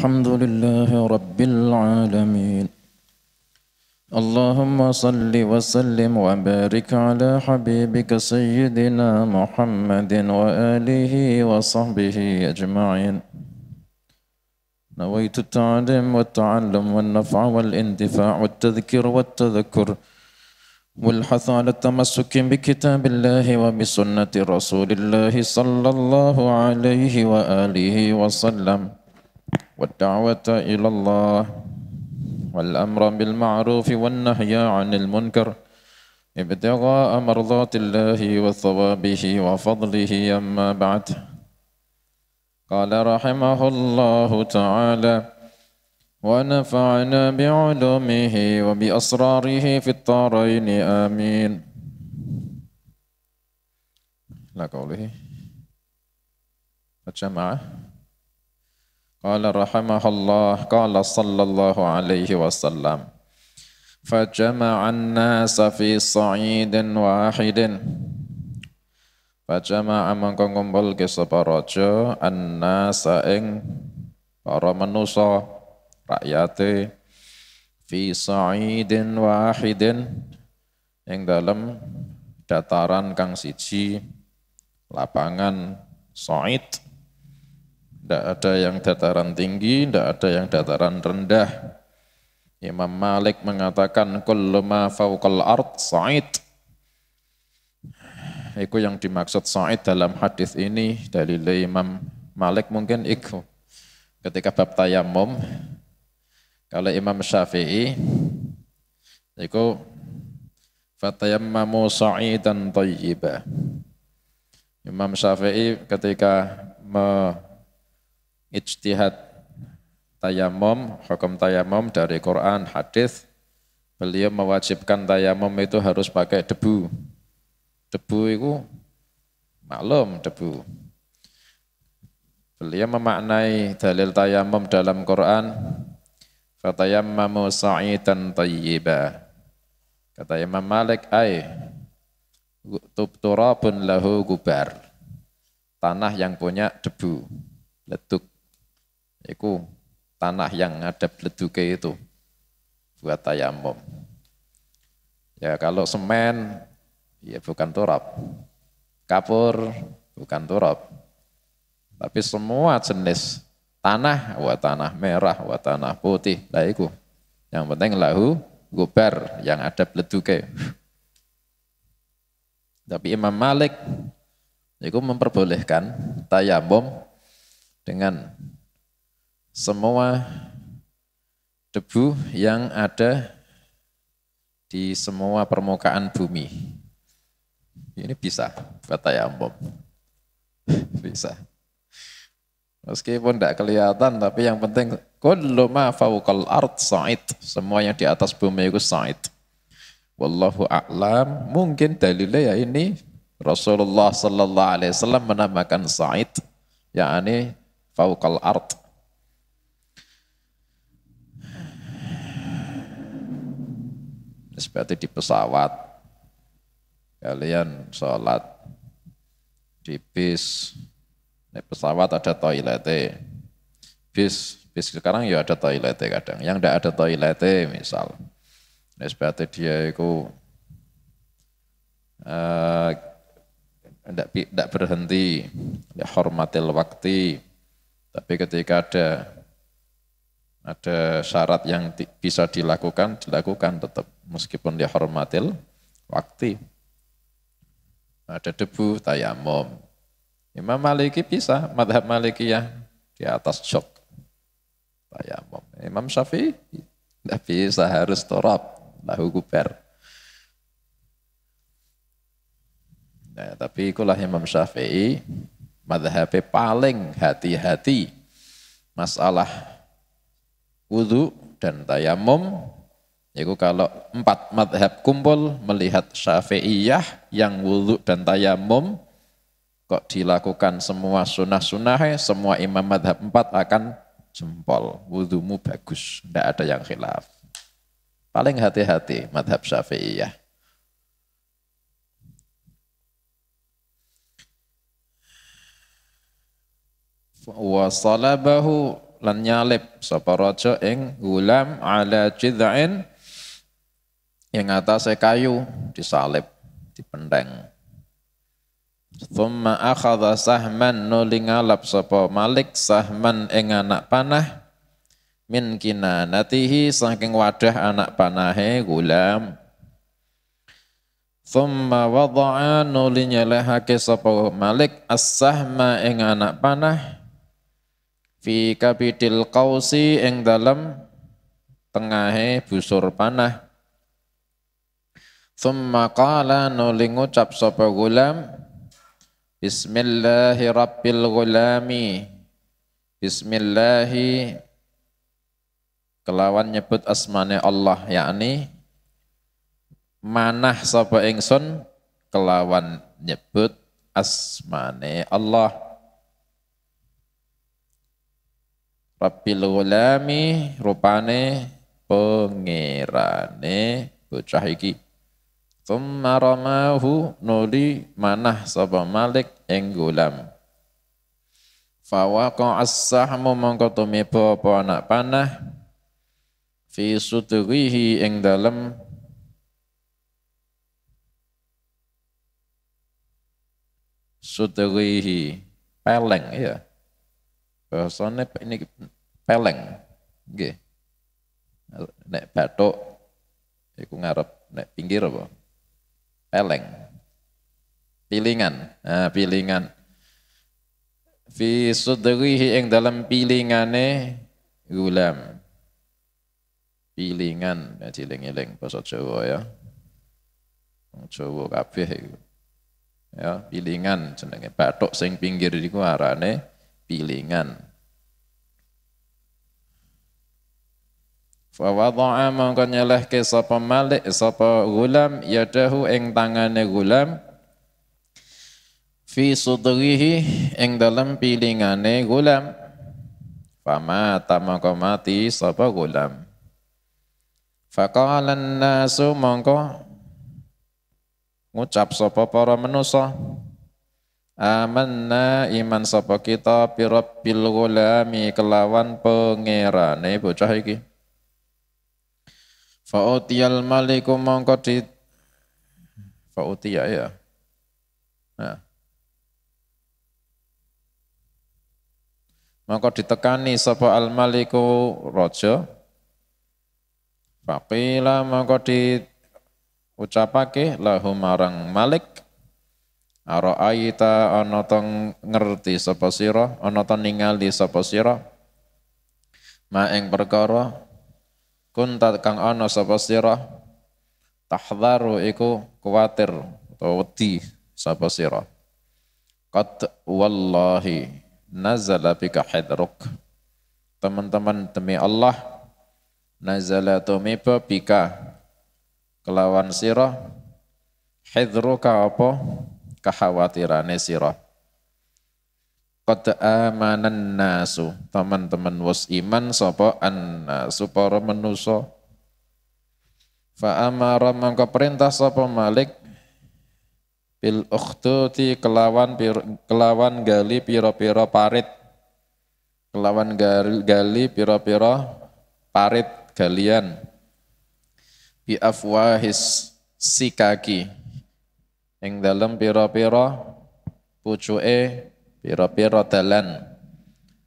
الحمد لله رب العالمين اللهم صل وسلم وبارك على حبيبك سيدنا محمد وآله وصحبه أجمعين نويت التعليم والتعلم والنفع والاندفاع والتذكير والتذكر والحث على التمسك بكتاب الله وبسنة رسول الله صلى الله عليه وآله وسلم والدعوة إلى الله والأمر بالمعروف والنهي عن المنكر ابتغاء مرضات الله وثوابه وفضله أما بعد قال رحمه الله تعالى ونفعنا بعلومه وبأسراره في الطارين آمين لا قوله الجماعة Qala rahimahullah qala sallallahu alaihi wasallam Fajama'an nasa fi sa'idin wahidin Fajama'a mangko ke sapa raja annasa ing para manusa rakyate fi sa'idin wahidin ing dalem dataran kang siji lapangan sa'id tidak ada yang dataran tinggi, tidak ada yang dataran rendah. Imam Malik mengatakan kullu ma fawqal ard sa'id. Itu yang dimaksud sa'id dalam hadis ini dari Imam Malik mungkin itu. Ketika bab tayamum kalau Imam Syafi'i itu fatayammamu sa'idan tayyibah. Imam Syafi'i ketika me ijtihad tayamum, hukum tayamum dari Quran, hadis. Beliau mewajibkan tayamum itu harus pakai debu. Debu itu maklum debu. Beliau memaknai dalil tayamum dalam Quran fatayammamu sa'idan tayyiba. Kata Imam Malik, ay tubturabun lahu gubar. Tanah yang punya debu, letuk. Itu tanah yang ada bleduke itu buat tayamum. Ya kalau semen ya bukan turap. Kapur bukan turap. Tapi semua jenis tanah, wah tanah merah, wah tanah putih, lah itu. Yang penting lahu gubar yang ada bleduke. Tapi Imam Malik itu memperbolehkan tayamum dengan semua debu yang ada di semua permukaan bumi. Ini bisa kata ya tayamum. bisa. Meskipun tidak kelihatan, tapi yang penting kullu ma fawqal ard sa'id. Semua yang di atas bumi itu sa'id. Wallahu a'lam. Mungkin dalilnya ya ini Rasulullah sallallahu alaihi wasallam menamakan sa'id yakni fawqal ard seperti di pesawat, kalian sholat di bis, naik pesawat ada toiletnya, bis bis sekarang ya ada toiletnya kadang, yang tidak ada toiletnya misal, ini seperti dia itu tidak eh, uh, tidak berhenti, ya hormatil waktu, tapi ketika ada ada syarat yang di, bisa dilakukan, dilakukan tetap meskipun dia hormatil waktu. Ada debu tayamum. Imam Maliki bisa, madhab Maliki ya di atas jok. Tayamum. Imam Syafi'i tidak bisa, harus torab, lahu kuper. Nah, tapi ikulah Imam Syafi'i, madhab paling hati-hati masalah wudhu dan tayamum yaitu kalau empat madhab kumpul melihat syafi'iyah yang wudhu dan tayamum kok dilakukan semua sunnah-sunnah, semua imam madhab empat akan jempol. Wudhumu bagus, tidak ada yang khilaf. Paling hati-hati madhab syafi'iyah. Wasalabahu lan nyalip sapa raja ing gulam ala jidhain yang saya kayu disalib, dipendeng. Thumma akhadha sahman nuli ngalap sapa Malik sahman ing anak panah min kinanatihi saking wadah anak panahe gulam. Thumma wadha'a nuli nyelehake sapa Malik as-sahma ing anak panah fi kabidil qausi ing dalam tengahe busur panah Thumma qala nuli ngucap sapa gulam Bismillahi rabbil gulami Bismillahi kelawan nyebut asmane Allah yakni manah sapa ingsun kelawan nyebut asmane Allah Rabbil gulami rupane pengerane bocah iki Tumma ramahu nuli manah sapa Malik ing gulam. Fawaqa as-sahmu mongko tumiba apa anak panah fi suturihi ing dalem peleng ya. Bahasane ini peleng. Nggih. Nek batuk iku ngarep nek pinggir apa? Peleng. Pilingan. Nah, pilingan. Fi sudrihi yang dalam pilingane gulam. Pilingan. Ya, jiling-jiling, bahasa Jawa ya. Jawa kabeh itu. Ya, pilingan jenenge batok sing pinggir iku arane pilingan. Fa wada'a mongko ke sapa Malik sapa gulam yadahu ing tangane gulam fi sudrihi ing dalam pilingane gulam. Fama tamaka mati sapa gulam. Faqala nasu mongko ngucap sapa para manusa Amanna iman sapa kita bi rabbil gulami kelawan pangerane bocah iki. Fa'utiyal maliku mongko di Fa'utiyah ya. Nah. Mongko ditekani sapa al maliku raja. Faqila mongko di ucapake lahum marang malik Aro ayita onotong ngerti sapa sira, onotong ningali sapa sira. Maeng ing perkara kunta kang ana sapa sira tahdharu iku kuwatir utawa wedi sapa sira qad wallahi nazala bika hidruk teman-teman demi Allah nazala tumiba bika kelawan sira hidruka apa kekhawatirannya sirah Qad amanan nasu. Teman-teman was iman sapa annasu para manusa. Fa amara mangka perintah sapa Malik bil ukhtuti kelawan kelawan gali pira-pira parit. Kelawan gali pira-pira parit galian. Bi afwahis sikaki. Ing dalam pira-pira pucuke pira-pira dalan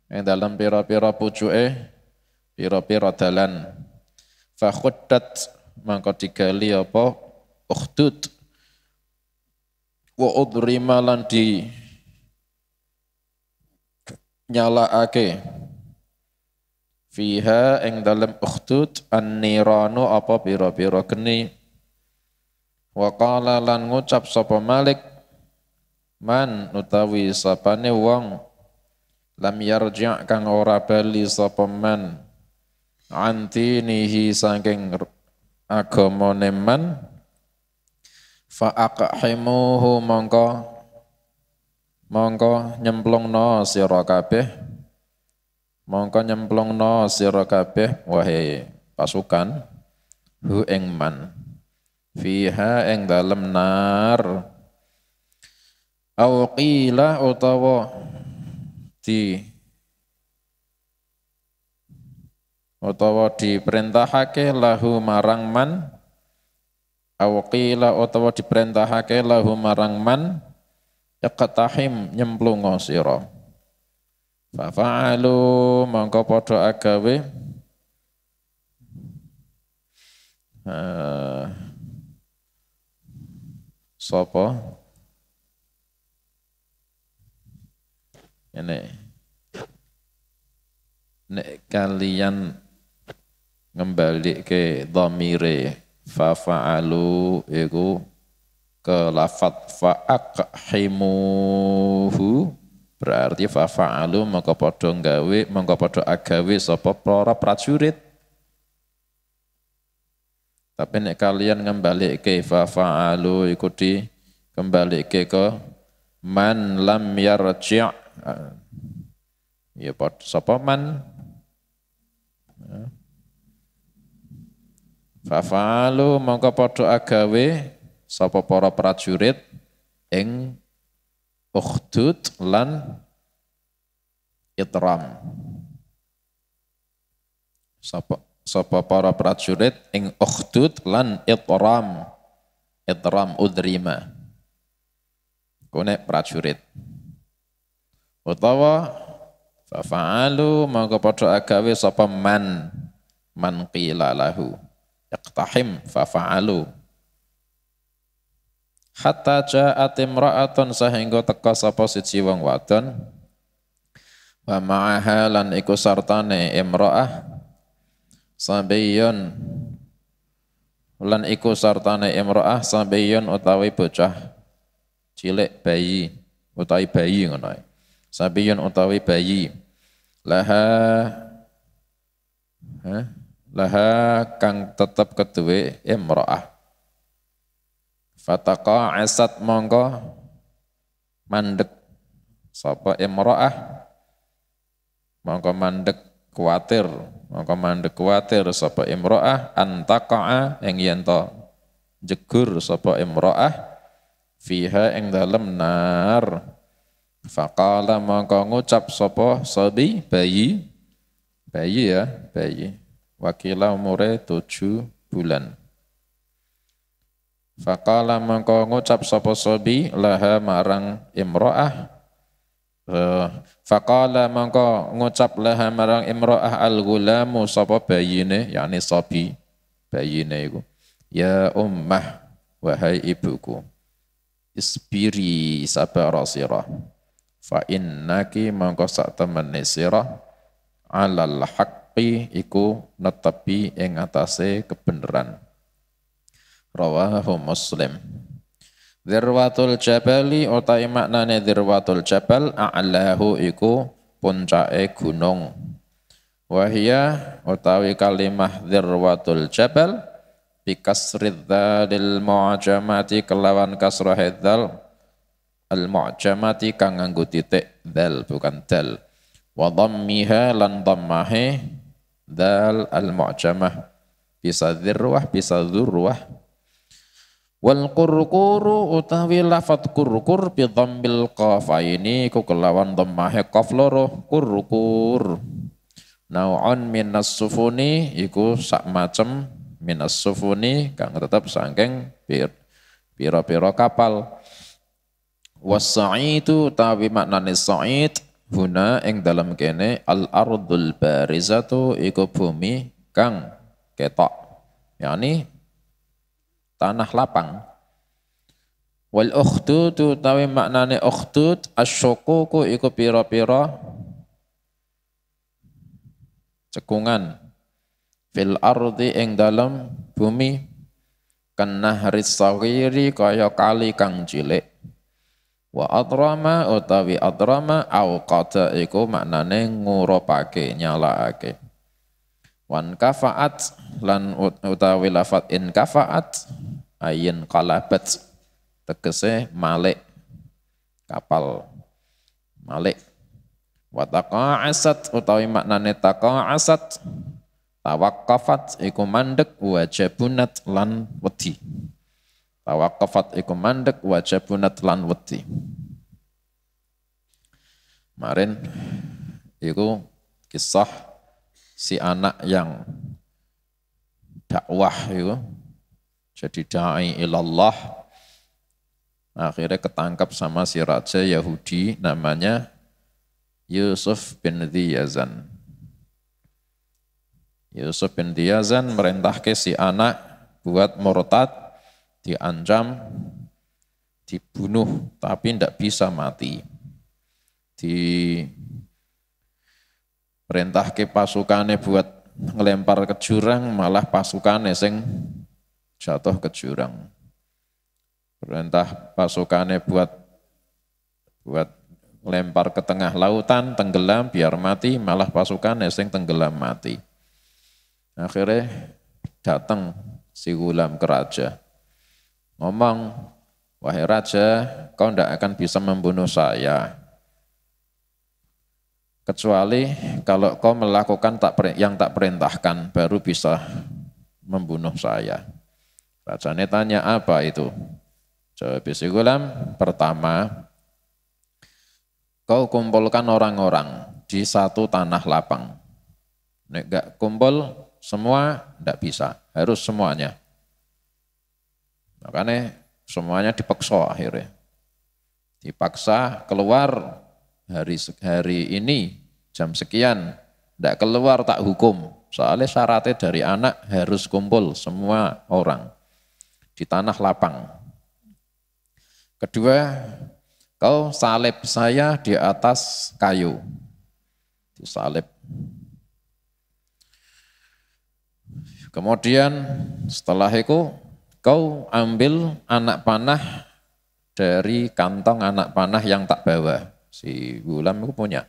ing dalam pira-pira pucuke pira-pira dalan fa khuddat mangko digali apa ukhdud wa udrima lan di nyalaake fiha ing dalam ukhdud an-niranu apa pira-pira geni wa qala lan ngucap sapa malik Man utawi sapane wong lam yarja kang ora bali sapa man antinihi saking agama man fa aqhimuhu mongko mongko nyemplungno sira kabeh mongko nyemplungno sira kabeh wahai pasukan hu ing man fiha ing dalem nar au qila utawa di utawa diperintahake lahu marang man au di utawa diperintahake lahu marang man yaqtahim nyemplungo sira fa fa'alu mongko padha agawe uh, sapa Ini. Ya, nek kalian ngembali ke domire fafa'alu itu ke lafat faak fa'akhimuhu berarti fafa'alu mengko padha gawe mengko padha agawe sapa para prajurit tapi nek kalian ngembali ke fafa'alu iku di kembali ke ke man lam yarji' Ah. ya pot sapa man ah. Fafalu mongko padha agawe sapa para prajurit ing Ukhdud lan Itram. Sapa sapa para prajurit ing Ukhdud lan Itram. Itram udrima. Kone prajurit utawa fa'alu mangko padha agawe sapa man man qila lahu iqtahim fa'alu hatta ja'at imra'atun sehingga teka sapa siji wong wadon wa ma'aha lan iku sartane imra'ah sabiyun lan iku sartane imra'ah sabiyun utawi bocah cilik bayi utawi bayi ngono Sabiyun utawi bayi. Laha ha? laha kang tetep keduwe imra'ah. Fataqa asat mongko mandek sapa imra'ah mongko mandek kuatir mongko mandek kuatir sapa imra'ah antaqa'a ing yen to jegur sapa imra'ah fiha ing dalem nar Fakala mongko ngucap sopo sobi bayi bayi ya bayi wakila umure tujuh bulan. Fakala mongko ngucap sopo sobi laha marang imro'ah Uh, faqala mongko ngucap laha marang imroah al gulamu sopo bayine yakni sobi bayine iku ya ummah wahai ibuku isbiri sabara sirah fa innaki mongko sak temene sira alal haqqi iku netepi ing atase kebenaran rawahu muslim Dirwatul jabali utai maknane dirwatul jabal a'lahu iku puncake gunung. Wahia utawi kalimah dirwatul jabal bikasridzalil mu'ajamati kelawan kasrah al-mu'jamati kang nganggo titik dal bukan dal wa dhammiha lan dhammahi dal al-mu'jamah bisa dzirwah bisa dzurwah wal qurquru utawi lafat qurqur bi dhammil qafaini ku kelawan dhammahi qaf loro qurqur nau'un minas sufuni iku sak macem minas sufuni kang tetep saking pir pira-pira kapal wasaitu tapi maknane sa'id huna eng dalam kene al ardul barizatu iku bumi kang ketok yani tanah lapang wal ukhdud utawi maknane ukhdud asyukuku iku pira-pira cekungan fil ardi eng dalam bumi kena kan sawiri kaya kali kang cilik Wa adrama utawi au kata iku maknane ngurupake, nyalaake. Wan kafaat lan utawi lafat in kafaat ayin kalabat tegese malik kapal malik wa taqa'asat utawi maknane taqa'asat tawaqqafat iku mandek wajabunat lan wedi. Tawakafat iku mandek wajabunat lan wedi. Kemarin itu kisah si anak yang dakwah itu jadi dai ilallah akhirnya ketangkap sama si raja Yahudi namanya Yusuf bin Diyazan. Yusuf bin Diyazan merintahkan si anak buat murtad diancam, dibunuh, tapi tidak bisa mati. Di perintah ke pasukannya buat ngelempar ke jurang, malah pasukannya sing jatuh ke jurang. Perintah pasukannya buat buat lempar ke tengah lautan, tenggelam, biar mati, malah pasukan eseng tenggelam mati. Akhirnya datang si ulam ke ngomong, wahai raja, kau tidak akan bisa membunuh saya. Kecuali kalau kau melakukan tak yang tak perintahkan, baru bisa membunuh saya. Raja tanya apa itu? Jawab si gulam, pertama, kau kumpulkan orang-orang di satu tanah lapang. Nek gak kumpul semua, tidak bisa. Harus semuanya. Makanya semuanya dipaksa akhirnya. Dipaksa keluar hari hari ini jam sekian. Tidak keluar tak hukum. Soalnya syaratnya dari anak harus kumpul semua orang. Di tanah lapang. Kedua, kau salib saya di atas kayu. salib. Kemudian setelah itu kau ambil anak panah dari kantong anak panah yang tak bawa. Si Gulam itu punya.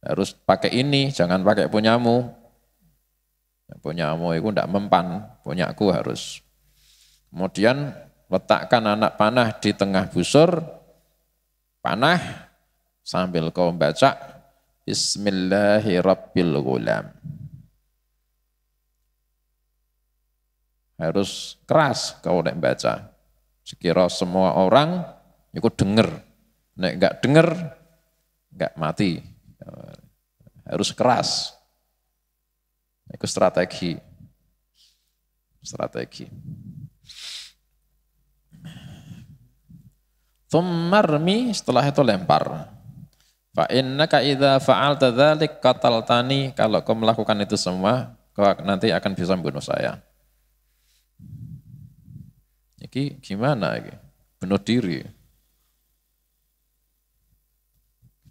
Harus pakai ini, jangan pakai punyamu. Punyamu itu tidak mempan, punyaku harus. Kemudian letakkan anak panah di tengah busur, panah sambil kau baca Bismillahirrabbilgulam. Harus keras kau nek baca. Sekira semua orang ikut denger. Nek enggak denger, enggak mati. Harus keras. Itu strategi. Strategi. Tumarmi setelah itu lempar. Fa ida faal fa'alta katal tani kalau kau melakukan itu semua kau nanti akan bisa membunuh saya. Iki gimana iki? Bunuh diri.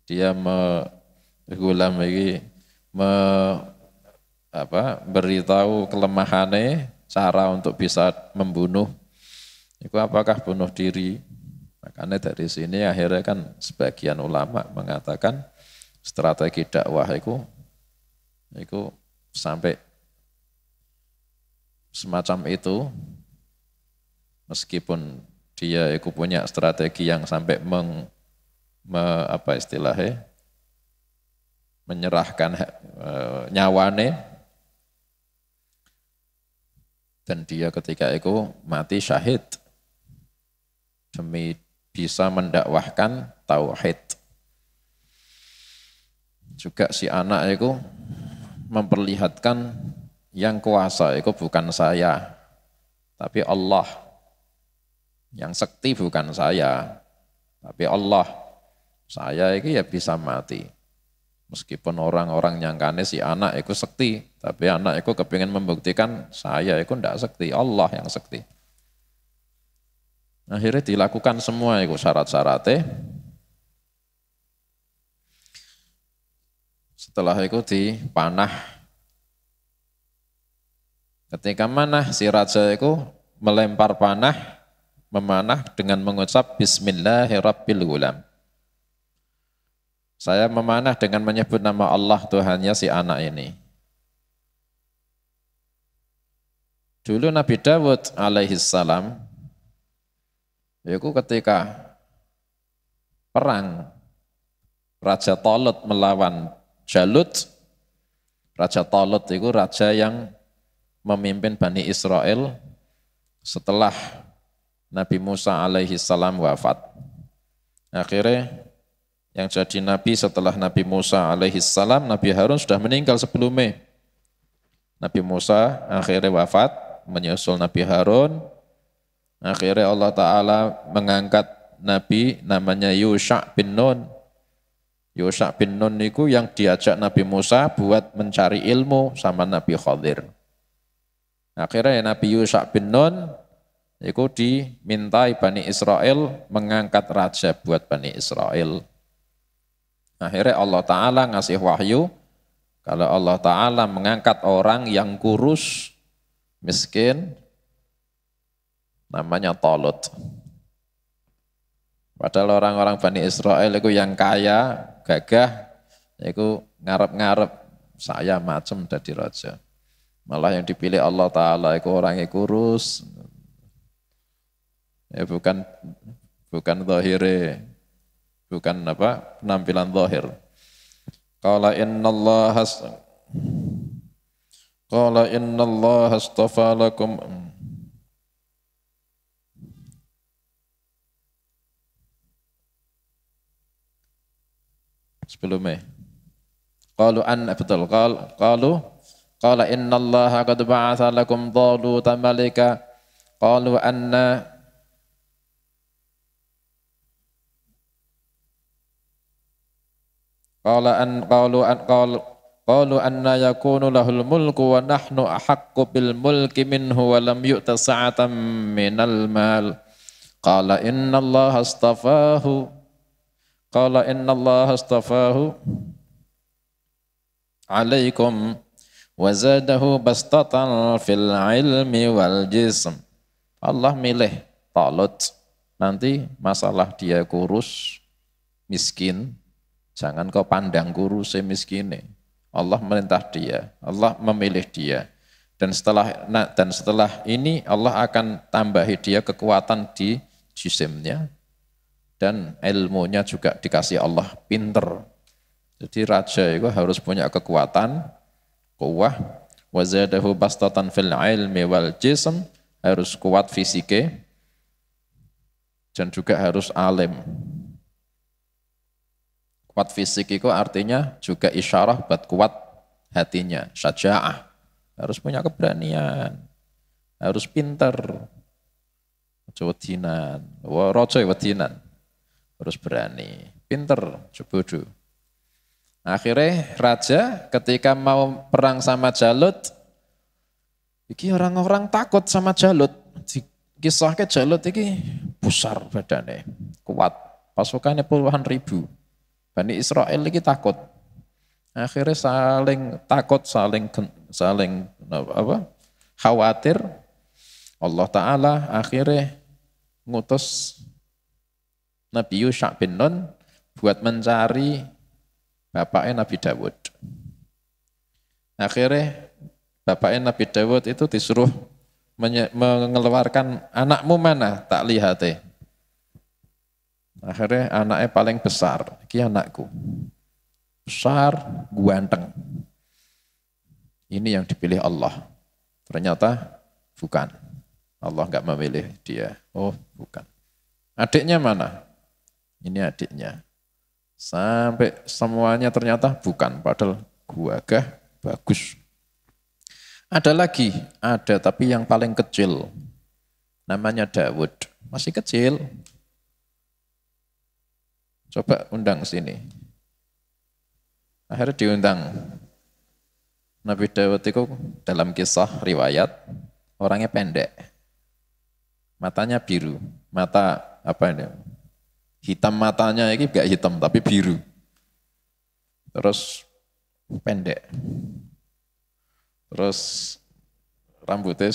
Dia me, gulam iki me, apa, beritahu kelemahannya cara untuk bisa membunuh. Itu apakah bunuh diri? Makanya dari sini akhirnya kan sebagian ulama mengatakan strategi dakwah itu itu sampai semacam itu meskipun dia itu punya strategi yang sampai meng me, apa istilahnya menyerahkan e, nyawane dan dia ketika itu mati syahid demi bisa mendakwahkan tauhid juga si anak itu memperlihatkan yang kuasa itu bukan saya tapi Allah yang sekti bukan saya, tapi Allah. Saya itu ya bisa mati. Meskipun orang-orang yang nyangkane si anak itu sekti, tapi anak itu kepingin membuktikan saya itu tidak sekti, Allah yang sekti. Akhirnya dilakukan semua itu syarat-syaratnya. Setelah itu dipanah. Ketika mana si raja itu melempar panah memanah dengan mengucap Bismillahirrabbilgulam. Saya memanah dengan menyebut nama Allah Tuhannya si anak ini. Dulu Nabi Dawud alaihissalam, yaitu ketika perang Raja Talut melawan Jalut, Raja Talut itu raja yang memimpin Bani Israel setelah Nabi Musa alaihi salam wafat. Akhirnya yang jadi nabi setelah Nabi Musa alaihi salam, Nabi Harun sudah meninggal sebelumnya. Nabi Musa akhirnya wafat, menyusul Nabi Harun. Akhirnya Allah Ta'ala mengangkat Nabi namanya Yusha bin Nun. Yusha bin Nun itu yang diajak Nabi Musa buat mencari ilmu sama Nabi Khadir. Akhirnya Nabi Yusha bin Nun itu dimintai Bani Israel mengangkat raja buat Bani Israel. Akhirnya Allah Ta'ala ngasih wahyu, kalau Allah Ta'ala mengangkat orang yang kurus, miskin, namanya Tolut. Padahal orang-orang Bani Israel itu yang kaya, gagah, itu ngarep-ngarep, saya macam dari raja. Malah yang dipilih Allah Ta'ala itu orang yang kurus, Ya, bukan bukan zahire, bukan apa penampilan zahir. Qala innallaha Qala innallaha astafa lakum sebelumnya. Eh. Qalu an eh, betul qal qalu qala innallaha qad ba'atha lakum dhalu tamalika qalu anna Qala an qalu an qalu qalu anna yakunu lahul mulku wa nahnu ahaqqu bil mulki minhu wa lam yu'ta sa'atan minal mal. Qala inna Allah astafahu. Qala inna Allah astafahu alaikum wa zadahu bastatan fil ilmi wal jism. Allah milih Talut. Nanti masalah dia kurus, miskin, Jangan kau pandang guru semiskin. Allah merintah dia, Allah memilih dia. Dan setelah nah, dan setelah ini Allah akan tambahi dia kekuatan di jisimnya dan ilmunya juga dikasih Allah pinter. Jadi raja itu harus punya kekuatan, kuah, wazadahu bastatan fil ilmi wal jism, harus kuat fisike, dan juga harus alim Kuat fisik itu artinya juga isyarah buat kuat hatinya, syaja'ah. Harus punya keberanian, harus pinter. Aja wedinan, rojo ya wedinan. Harus berani, pintar jubudu. Akhirnya raja ketika mau perang sama Jalut, iki orang-orang takut sama Jalut. Kisahnya Jalut iki besar badannya, kuat. Pasukannya puluhan ribu. Bani Israel lagi takut. Akhirnya saling takut, saling saling apa? khawatir. Allah Ta'ala akhirnya ngutus Nabi Yusha bin Nun buat mencari bapaknya Nabi Dawud. Akhirnya bapaknya Nabi Dawud itu disuruh mengeluarkan anakmu mana tak lihat ya. Akhirnya anaknya paling besar, ini anakku. Besar, ganteng. Ini yang dipilih Allah. Ternyata bukan. Allah nggak memilih dia. Oh, bukan. Adiknya mana? Ini adiknya. Sampai semuanya ternyata bukan. Padahal gah bagus. Ada lagi, ada tapi yang paling kecil. Namanya Dawud. Masih kecil, Coba undang sini. Akhirnya diundang. Nabi Dawud itu dalam kisah riwayat, orangnya pendek. Matanya biru. Mata apa ini? Hitam matanya ini gak hitam tapi biru. Terus pendek. Terus rambutnya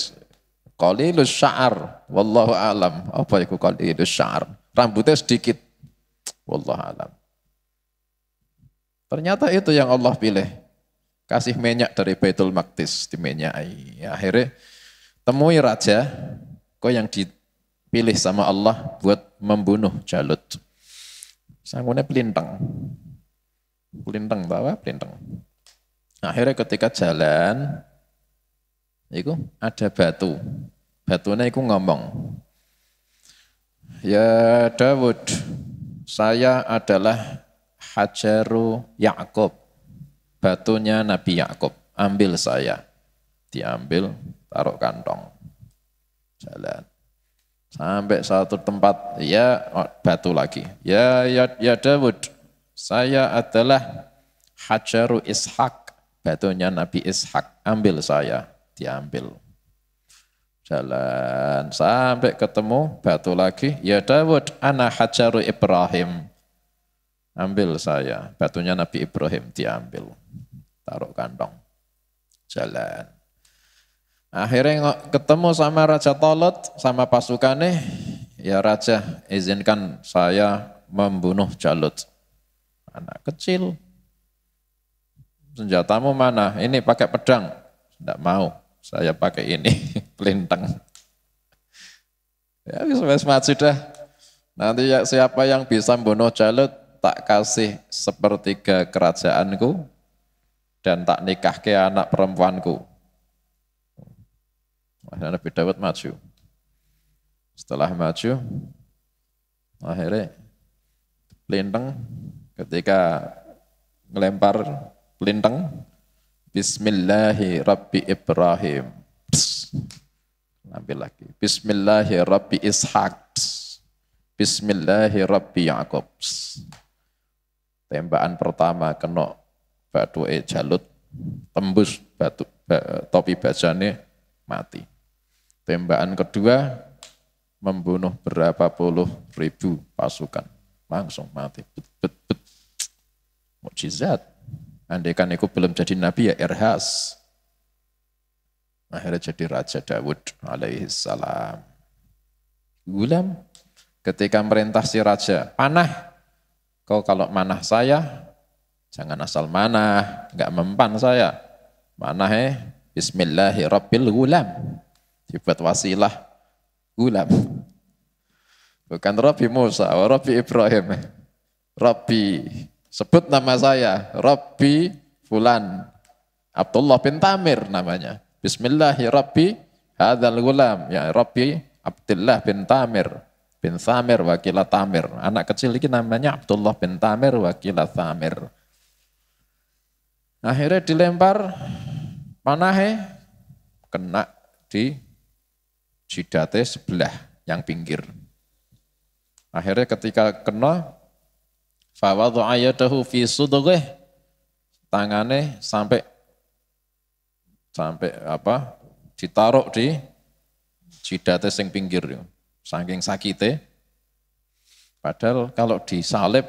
qalilus sya'ar wallahu alam apa kali qalilus sya'ar rambutnya sedikit Wallah alam. Ternyata itu yang Allah pilih. Kasih minyak dari Baitul Maqdis minyak. Akhirnya temui raja kok yang dipilih sama Allah buat membunuh Jalut. Sanggulnya pelintang. Pelintang bawa Pelintang. Akhirnya ketika jalan, itu ada batu. Batunya itu ngomong. Ya Dawud, saya adalah Hajaru Yakub, batunya Nabi Yakub. Ambil saya, diambil, taruh kantong, jalan. Sampai satu tempat, ya oh, batu lagi. Ya, ya, ya Dawud, saya adalah Hajaru Ishak, batunya Nabi Ishak. Ambil saya, diambil. Jalan sampai ketemu batu lagi. Ya Dawud, anak hajaru Ibrahim. Ambil saya. Batunya Nabi Ibrahim diambil. Taruh kantong. Jalan. Akhirnya ketemu sama Raja Tolot, sama pasukannya. Ya Raja, izinkan saya membunuh Jalut. Anak kecil. Senjatamu mana? Ini pakai pedang. Tidak mau saya pakai ini, pelintang. Ya, semangat sudah. Nanti ya, siapa yang bisa membunuh Jalut, tak kasih sepertiga kerajaanku dan tak nikah ke anak perempuanku. Nabi Dawud maju. Setelah maju, akhirnya pelintang ketika melempar pelintang Bismillahi Rabbi Ibrahim. Psst. Ambil lagi. Bismillahi Rabbi Ishaq. Psst. Bismillahi Rabbi Tembakan pertama kena batu e jalut tembus batu ba, topi bajane mati. Tembakan kedua membunuh berapa puluh ribu pasukan langsung mati. Bet, Mujizat Andaikan aku belum jadi nabi ya Irhas. Akhirnya jadi Raja Dawud alaihi salam. Gulam ketika merintah si raja, panah. Kau kalau manah saya, jangan asal manah, enggak mempan saya. Manah eh, Bismillahirrabbil gulam. Dibuat wasilah gulam. Bukan Rabbi Musa, Rabbi Ibrahim. Eh? Rabbi Sebut nama saya, Rabbi Fulan. Abdullah bin Tamir namanya. Bismillahi ha dan gulam. Ya Rabbi Abdullah bin Tamir. Bin Tamir wakila Tamir. Anak kecil ini namanya Abdullah bin Tamir wakila Tamir. Akhirnya dilempar panahnya, kena di jidatnya sebelah yang pinggir. Akhirnya ketika kena Fawadha'a ayatahu fi sudugih. Tangannya sampai sampai apa? Ditaruh di jidatnya sing pinggir sangking Saking sakite. Padahal kalau disalib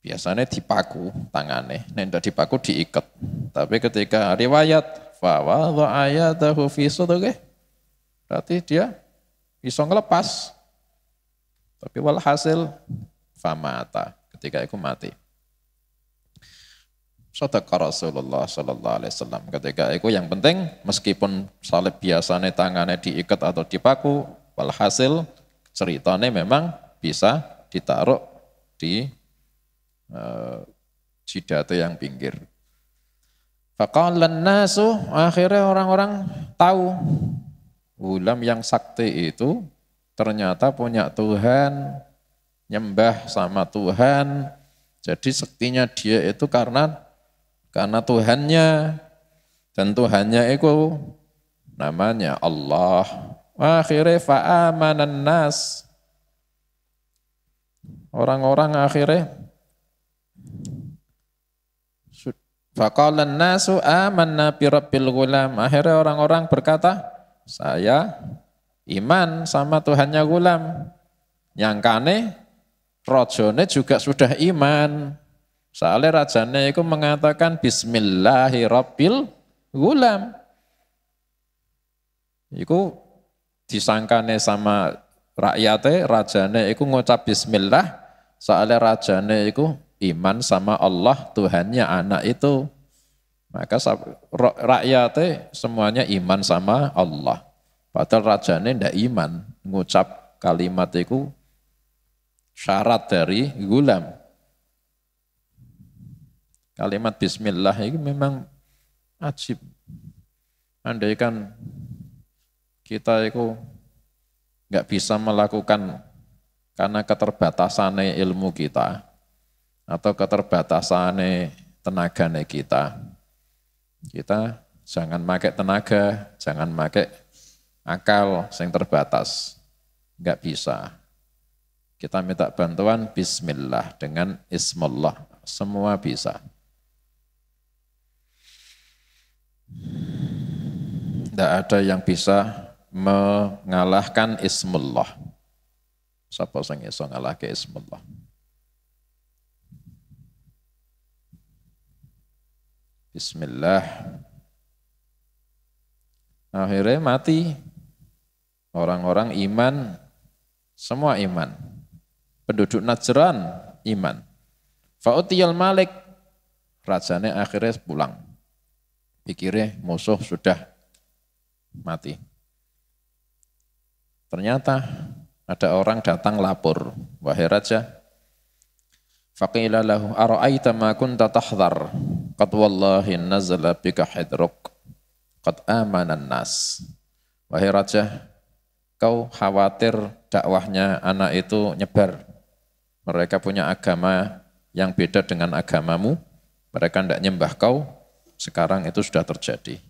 biasanya dipaku tangannya, nek ndak dipaku diikat. Tapi ketika riwayat fawadha'a ayatahu fi sudghih berarti dia bisa ngelepas. Tapi walhasil famata ketika aku mati. Sadaqa Rasulullah sallallahu alaihi wasallam ketika aku yang penting meskipun salib biasanya tangannya diikat atau dipaku, walhasil ceritanya memang bisa ditaruh di uh, yang pinggir. Fakalan nasu akhirnya orang-orang tahu ulam yang sakti itu ternyata punya Tuhan nyembah sama Tuhan. Jadi sektinya dia itu karena karena Tuhannya dan Tuhannya itu namanya Allah. Akhirnya fa'amanan nas. Orang-orang akhirnya Fakalan nasu aman nabi rabbil gulam. Akhirnya orang-orang berkata, saya iman sama Tuhannya gulam. Yang kane rajane juga sudah iman. Soalnya rajanya itu mengatakan Bismillahirrabbil gulam. Iku disangkane sama rakyatnya rajanya itu ngucap bismillah soalnya rajanya itu iman sama Allah Tuhannya anak itu. Maka rakyatnya semuanya iman sama Allah. Padahal rajanya ndak iman ngucap kalimat itu syarat dari gulam. Kalimat bismillah ini memang ajib. Andaikan kita itu nggak bisa melakukan karena keterbatasan ilmu kita atau keterbatasan tenaga kita. Kita jangan pakai tenaga, jangan pakai akal yang terbatas. Nggak bisa. Kita minta bantuan bismillah dengan ismullah. Semua bisa. Tidak ada yang bisa mengalahkan ismullah. siapa sing iso ngalahke ismullah? Bismillah. Akhirnya mati. Orang-orang iman, semua iman penduduk Najran iman. Fa'utiyal Malik rajane akhirnya pulang. Pikirnya musuh sudah mati. Ternyata ada orang datang lapor, wahai raja, Faqilalahu lahu ara'aita ma kunta tahdhar qad wallahi nazala bika hidruk qad amanan nas wahai raja kau khawatir dakwahnya anak itu nyebar mereka punya agama yang beda dengan agamamu. Mereka tidak nyembah kau. Sekarang itu sudah terjadi.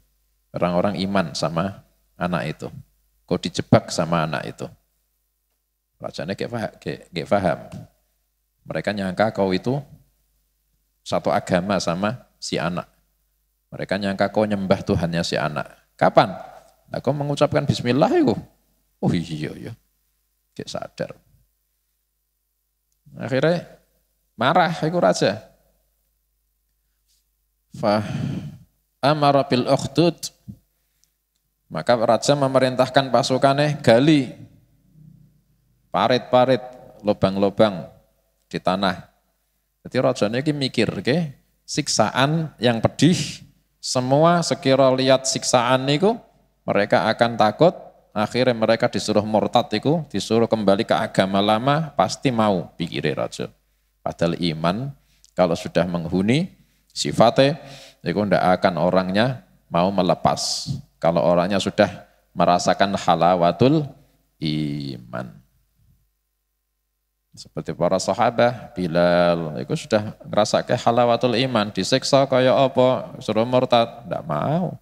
Orang-orang iman sama anak itu. Kau dijebak sama anak itu. Rajanya gak faham. Gak, faham. Mereka nyangka kau itu satu agama sama si anak. Mereka nyangka kau nyembah Tuhannya si anak. Kapan? Nah, kau mengucapkan bismillah itu. Oh iya iya. Gak sadar. Akhirnya marah iku raja. Fa amara bil ukhdud maka raja memerintahkan pasukannya gali parit-parit lubang-lubang di tanah. Jadi raja ini mikir, okay? siksaan yang pedih, semua sekira lihat siksaan itu, mereka akan takut Akhirnya mereka disuruh murtad itu, disuruh kembali ke agama lama, pasti mau pikirin raja. Padahal iman kalau sudah menghuni sifatnya, itu tidak akan orangnya mau melepas. Kalau orangnya sudah merasakan halawatul iman. Seperti para sahabat, Bilal itu sudah merasa ke halawatul iman, disiksa kayak apa, suruh murtad, tidak mau.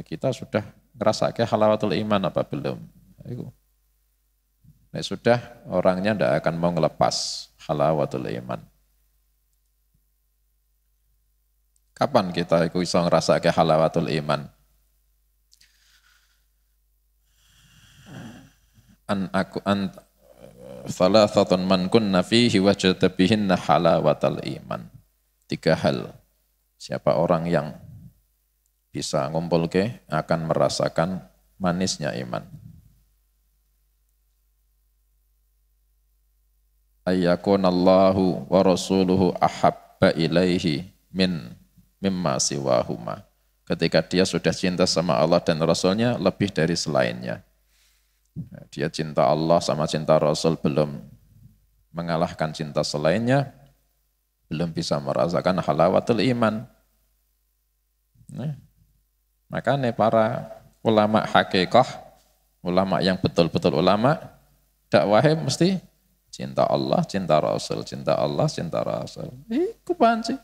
Kita sudah ngerasa ke halawatul iman apa belum? Itu. Nah, sudah orangnya tidak akan mau ngelepas halawatul iman. Kapan kita iku iso ngerasa ke halawatul iman? An aku an satu man kunna fihi wajadabihinna halawatul iman. Tiga hal. Siapa orang yang bisa ngumpul ke akan merasakan manisnya iman. Ayyakunallahu wa rasuluhu ahabba ilaihi min mimma siwahuma. Ketika dia sudah cinta sama Allah dan Rasulnya lebih dari selainnya. Dia cinta Allah sama cinta Rasul belum mengalahkan cinta selainnya, belum bisa merasakan halawatul iman. Nah, Makanya para ulama hakikah, ulama yang betul-betul ulama, dakwahnya mesti cinta Allah, cinta Rasul, cinta Allah, cinta Rasul. Iku panci.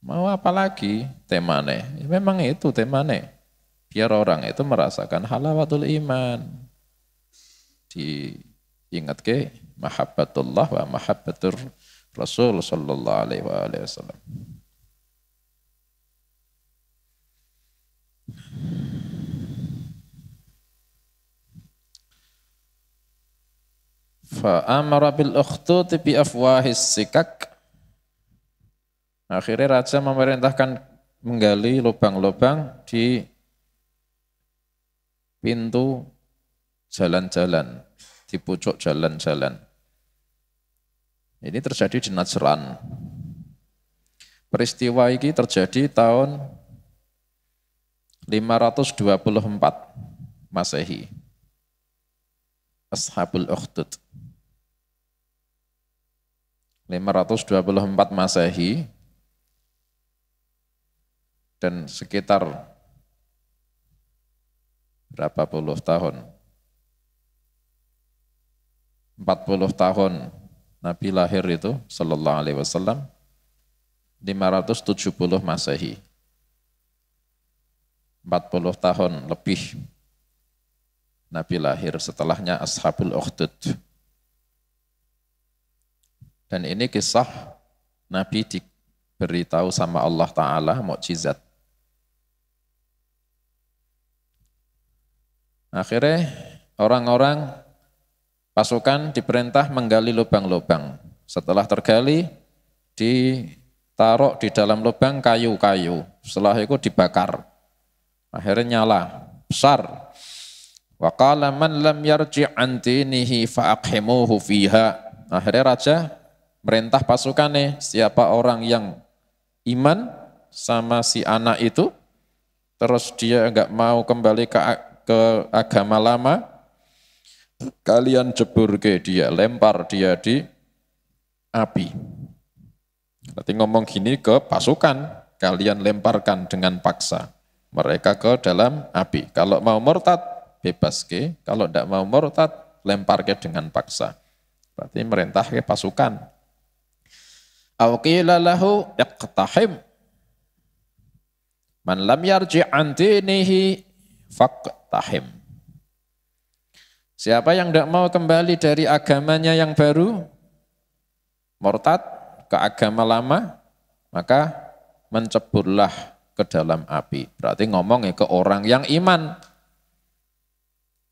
Mau apa lagi temane? Ya, memang itu temane. Biar orang itu merasakan halawatul iman. Diingat ke mahabbatullah wa mahabbatur Rasul sallallahu alaihi wasallam. Fa amara bil ukhtut bi afwahis sikak. Akhirnya raja memerintahkan menggali lubang-lubang di pintu jalan-jalan, di pucuk jalan-jalan. Ini terjadi di Najran. Peristiwa ini terjadi tahun 524 Masehi. Ashabul Ukhdud. 524 Masehi dan sekitar berapa puluh tahun? 40 tahun Nabi lahir itu sallallahu alaihi wasallam 570 Masehi. 40 tahun lebih Nabi lahir setelahnya Ashabul Uhtud. Dan ini kisah Nabi diberitahu sama Allah Ta'ala mukjizat. Akhirnya orang-orang pasukan diperintah menggali lubang-lubang. Setelah tergali, ditaruh di dalam lubang kayu-kayu. Setelah itu dibakar. Akhirnya nyala besar. Wa qala man lam yarji' an dinihi aqhimuhu fiha. Akhirnya raja merintah pasukannya, siapa orang yang iman sama si anak itu, terus dia enggak mau kembali ke, ke agama lama, kalian jebur ke dia, lempar dia di api. Berarti ngomong gini ke pasukan, kalian lemparkan dengan paksa mereka ke dalam api. Kalau mau murtad, bebas ke. Kalau tidak mau murtad, lempar ke dengan paksa. Berarti merintah ke pasukan. Awqila lahu iqtahim. Man lam yarji antinihi faqtahim. Siapa yang tidak mau kembali dari agamanya yang baru, murtad ke agama lama, maka menceburlah ke dalam api. Berarti ngomongnya ke orang yang iman.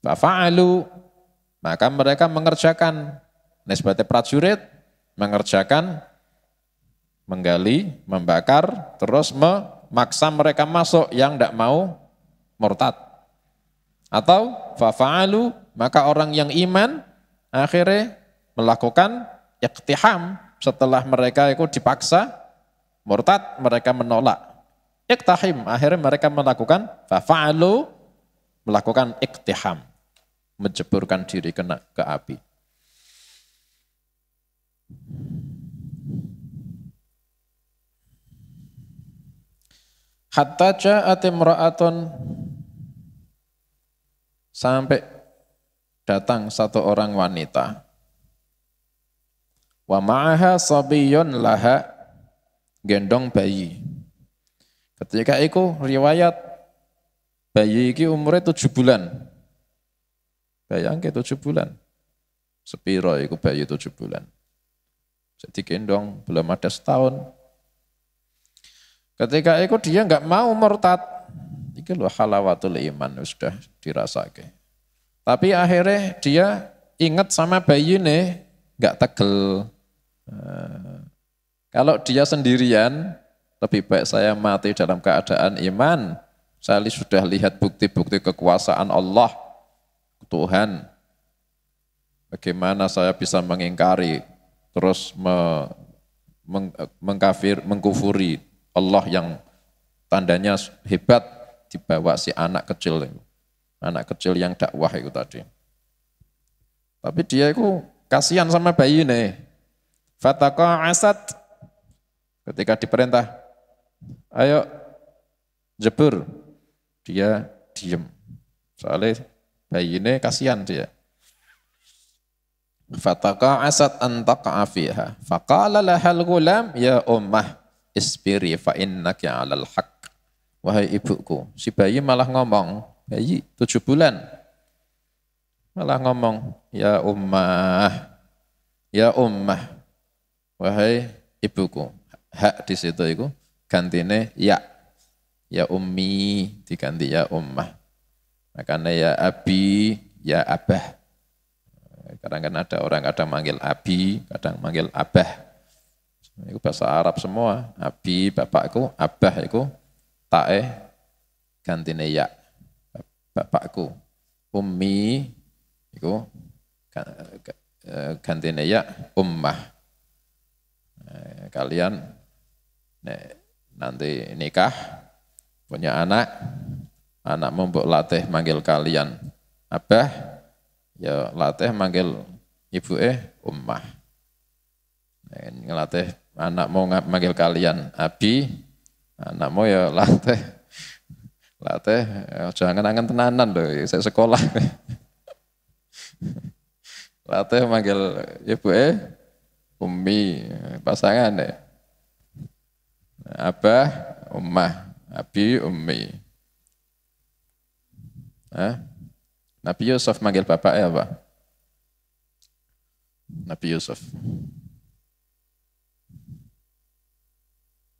Fa'alu, maka mereka mengerjakan nisbatnya prajurit, mengerjakan menggali, membakar, terus memaksa mereka masuk yang tidak mau murtad. Atau fa'alu, maka orang yang iman akhirnya melakukan iktiham setelah mereka itu dipaksa murtad, mereka menolak iktahim. Akhirnya mereka melakukan fa'alu melakukan iktiham. Menjeburkan diri kena ke api. Hatta ja'at imra'atun sampai datang satu orang wanita. Wa ma'aha sabiyun laha gendong bayi. Ketika itu riwayat bayi itu umurnya tujuh bulan. Bayangke tujuh bulan. Sepiro itu bayi tujuh bulan. Jadi gendong belum ada setahun. Ketika itu dia nggak mau murtad. Ini loh halawatul iman sudah dirasake. Tapi akhirnya dia ingat sama bayi ini nggak tegel. Eh, kalau dia sendirian, lebih baik saya mati dalam keadaan iman. Saya sudah lihat bukti-bukti kekuasaan Allah, Tuhan. Bagaimana saya bisa mengingkari, terus me, meng, mengkafir, mengkufuri Allah yang tandanya hebat dibawa si anak kecil itu. Anak kecil yang dakwah itu tadi. Tapi dia itu kasihan sama bayi ini. Fataka asad ketika diperintah Ayo jebur. Dia diem. Soalnya bayi ini kasihan dia. Fataka asat antaka afiha. Fakala lahal gulam ya ummah isbiri fa innaki alal haq. Wahai ibuku, si bayi malah ngomong, bayi tujuh bulan. Malah ngomong, ya ummah, ya ummah. Wahai ibuku, hak di situ itu gantine ya. Ya ummi diganti ya ummah. Makanya ya abi, ya abah. Kadang-kadang kan ada orang kadang manggil abi, kadang manggil abah. Itu bahasa Arab semua. Abi, bapakku, abah itu tae gantine ya. Bapakku. Ummi itu e, gantine ya ummah. Nah, kalian nek nanti nikah, punya anak, anak mbok latih manggil kalian abah, ya latih manggil ibu eh ummah. Nah, ngelatih anak mau manggil kalian abi, anak mau ya latih latih ya jangan angan tenanan loh saya sekolah latih manggil ibu eh ummi pasangan deh Abah, ummah, abi, ummi. Eh? Nabi Yusuf manggil bapak ya apa? Nabi Yusuf.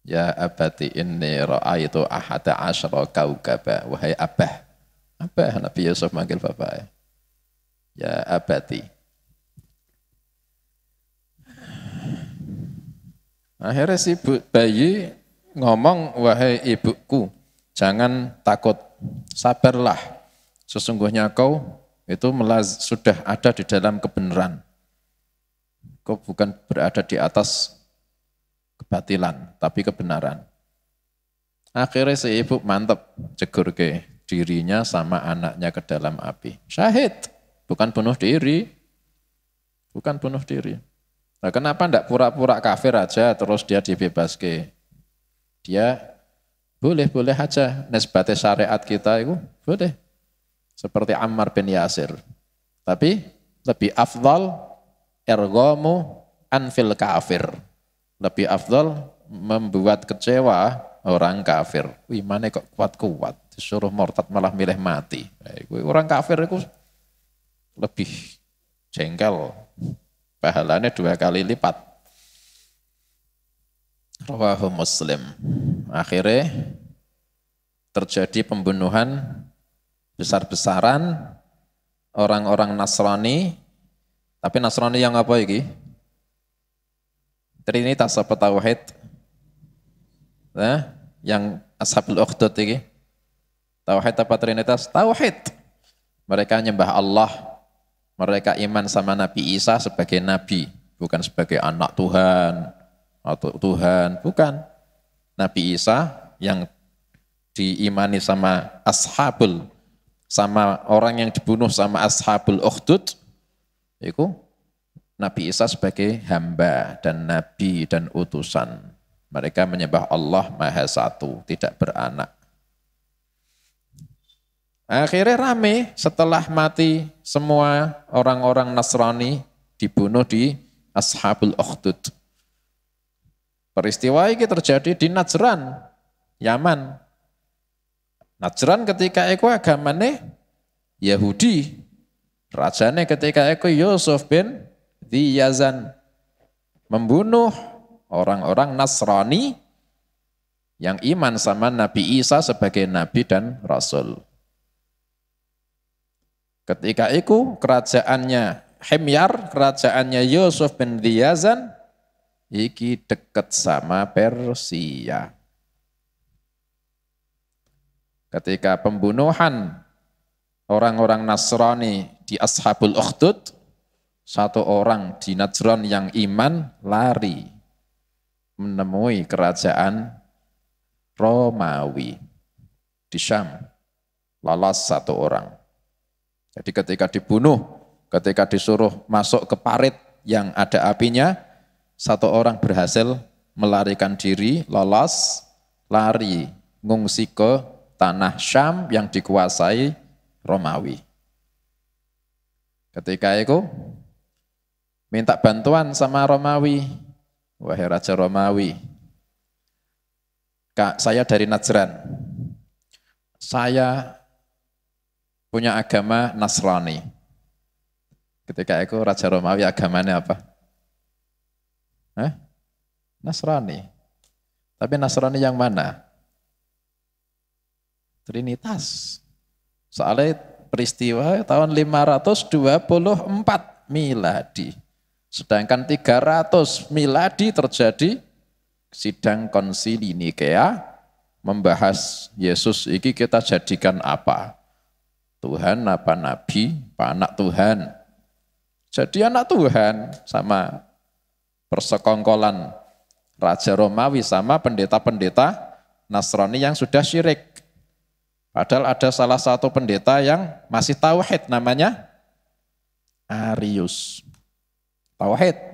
Ya abati inni ra'aitu ahada asyara kaukaba. Wahai abah. Abah, Nabi Yusuf manggil bapak ya. Ya abati. Akhirnya si bayi ngomong, wahai ibuku, jangan takut, sabarlah. Sesungguhnya kau itu melaz, sudah ada di dalam kebenaran. Kau bukan berada di atas kebatilan, tapi kebenaran. Akhirnya si ibu mantep, cegur ke dirinya sama anaknya ke dalam api. Syahid, bukan bunuh diri. Bukan bunuh diri. Nah, kenapa enggak pura-pura kafir aja terus dia dibebaskan dia boleh-boleh aja nesbate syariat kita itu boleh. Seperti Ammar bin Yasir. Tapi lebih afdal ergomu anfil kafir. Lebih afdal membuat kecewa orang kafir. Imannya kok kuat-kuat. Disuruh mortat malah milih mati. Orang kafir itu lebih jengkel. Pahalanya dua kali lipat. Rawahu Muslim. Akhirnya terjadi pembunuhan besar-besaran orang-orang Nasrani. Tapi Nasrani yang apa ini? Trinitas apa Tauhid? Nah, yang Ashabul Uqdud ini. Tauhid apa Trinitas? Tauhid. Mereka nyembah Allah. Mereka iman sama Nabi Isa sebagai Nabi. Bukan sebagai anak Tuhan atau Tuhan, bukan. Nabi Isa yang diimani sama ashabul sama orang yang dibunuh sama ashabul ukhdud itu Nabi Isa sebagai hamba dan nabi dan utusan. Mereka menyembah Allah Maha Satu, tidak beranak. Akhirnya rame setelah mati semua orang-orang Nasrani dibunuh di Ashabul Ukhdud. Peristiwa ini terjadi di Najran, Yaman. Najran ketika itu agamane Yahudi. Rajanya ketika itu Yusuf bin Diyazan membunuh orang-orang Nasrani yang iman sama Nabi Isa sebagai nabi dan rasul. Ketika itu kerajaannya Himyar, kerajaannya Yusuf bin Diyazan Iki deket sama Persia. Ketika pembunuhan orang-orang Nasrani di Ashabul Ukhdud, satu orang di Najran yang iman lari menemui kerajaan Romawi di Syam. Lolos satu orang. Jadi ketika dibunuh, ketika disuruh masuk ke parit yang ada apinya, satu orang berhasil melarikan diri, lolos, lari, ngungsi ke tanah Syam yang dikuasai Romawi. Ketika itu minta bantuan sama Romawi, wahai Raja Romawi, Kak, saya dari Najran, saya punya agama Nasrani. Ketika itu Raja Romawi agamanya apa? Hah? Nasrani. Tapi Nasrani yang mana? Trinitas. Soalnya peristiwa tahun 524 miladi. Sedangkan 300 miladi terjadi sidang konsili Nikea membahas Yesus ini kita jadikan apa? Tuhan apa nabi, apa anak Tuhan? Jadi anak Tuhan sama persekongkolan Raja Romawi sama pendeta-pendeta Nasrani yang sudah syirik. Padahal ada salah satu pendeta yang masih tauhid namanya Arius. Tauhid.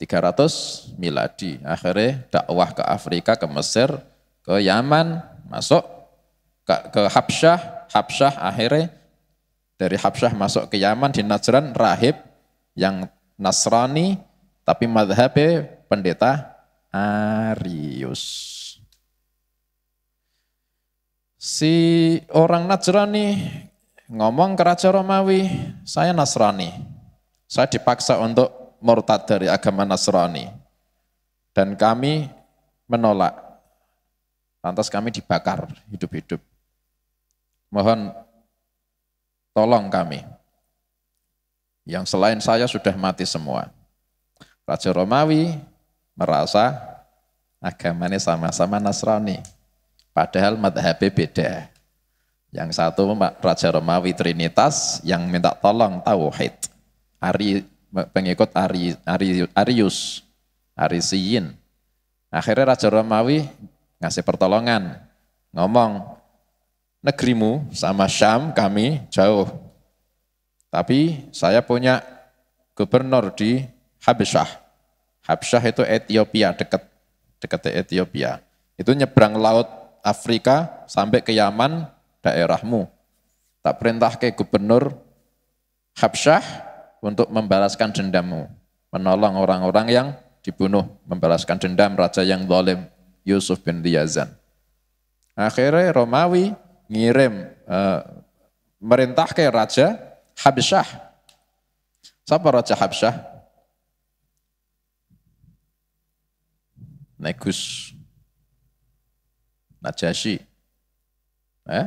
300 miladi. Akhirnya dakwah ke Afrika, ke Mesir, ke Yaman, masuk ke, ke Habsyah. Habsyah akhirnya dari Habsyah masuk ke Yaman di Najran, rahib yang Nasrani tapi madhabe pendeta Arius. Si orang Najrani ngomong ke Raja Romawi, saya Nasrani. Saya dipaksa untuk murtad dari agama Nasrani. Dan kami menolak. Lantas kami dibakar hidup-hidup. Mohon tolong kami. Yang selain saya sudah mati semua. Raja Romawi merasa agamanya sama-sama Nasrani. Padahal madhabnya beda. Yang satu Raja Romawi Trinitas yang minta tolong Tauhid. Ari, pengikut Ari, Ari, Arius, Arisiyin. Akhirnya Raja Romawi ngasih pertolongan. Ngomong, negerimu sama Syam kami jauh. Tapi saya punya gubernur di Habsyah. Habsyah itu Ethiopia, dekat dekat Ethiopia. Itu nyebrang laut Afrika sampai ke Yaman, daerahmu. Tak perintah ke gubernur Habsyah untuk membalaskan dendammu, menolong orang-orang yang dibunuh, membalaskan dendam raja yang zalim Yusuf bin Diyazan. Akhirnya Romawi ngirim e, eh, merintah ke raja Habsyah. Siapa raja Habsyah? Negus Najasyi. Eh?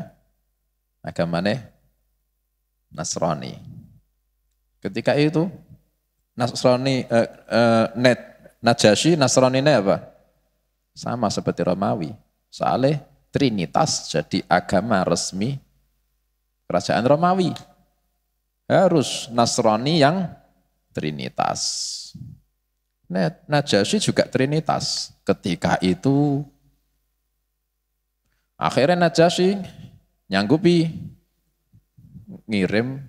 Agamanya Nasrani. Ketika itu Nasrani eh, eh, net Najasyi Nasrani ini apa? Sama seperti Romawi. Soalnya Trinitas jadi agama resmi kerajaan Romawi. Harus Nasrani yang Trinitas. Najasyi nah, juga Trinitas. Ketika itu akhirnya Najasyi nyanggupi ngirim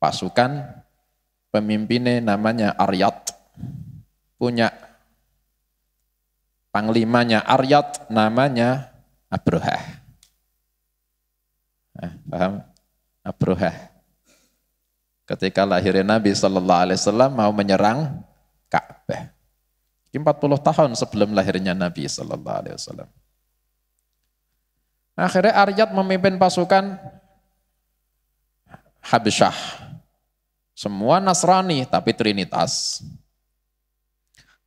pasukan pemimpinnya namanya Aryat. Punya panglimanya Aryat namanya Abroha. Nah, paham? Abrohah. Ketika lahirnya Nabi Shallallahu Alaihi Wasallam mau menyerang 40 tahun sebelum lahirnya Nabi Sallallahu Alaihi Wasallam. Akhirnya Aryat memimpin pasukan Habsyah. Semua Nasrani tapi Trinitas.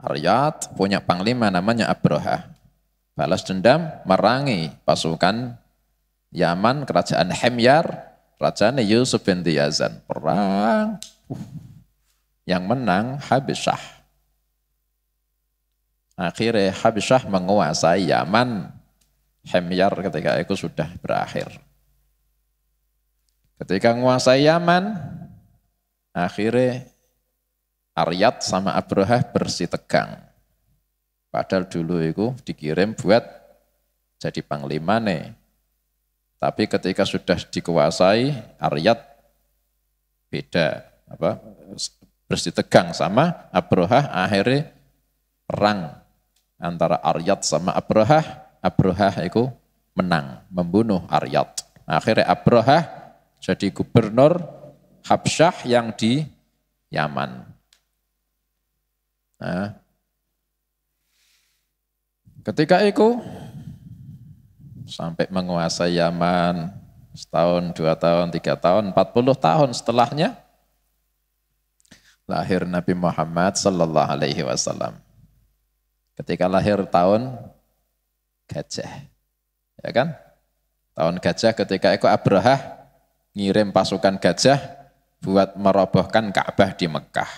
Aryat punya panglima namanya Abroha. Balas dendam merangi pasukan Yaman, kerajaan Hemyar, kerajaan Yusuf bin Yazan. Perang. Uh. Yang menang Habsyah. Akhirnya Habsyah menguasai Yaman. Hemyar ketika itu sudah berakhir. Ketika menguasai Yaman, akhirnya Aryat sama Abrohah bersih tegang. Padahal dulu itu dikirim buat jadi panglima nih. Tapi ketika sudah dikuasai, Aryat beda apa bersih tegang sama Abrohah akhirnya perang antara Aryat sama Abrahah. Abrahah itu menang, membunuh Aryat. Akhirnya Abrahah jadi gubernur Habsyah yang di Yaman. Nah, ketika itu sampai menguasai Yaman setahun, dua tahun, tiga tahun, empat puluh tahun setelahnya lahir Nabi Muhammad Sallallahu Alaihi Wasallam. Ketika lahir tahun gajah. Ya kan? Tahun gajah ketika Eko Abraha ngirim pasukan gajah buat merobohkan Ka'bah di Mekah.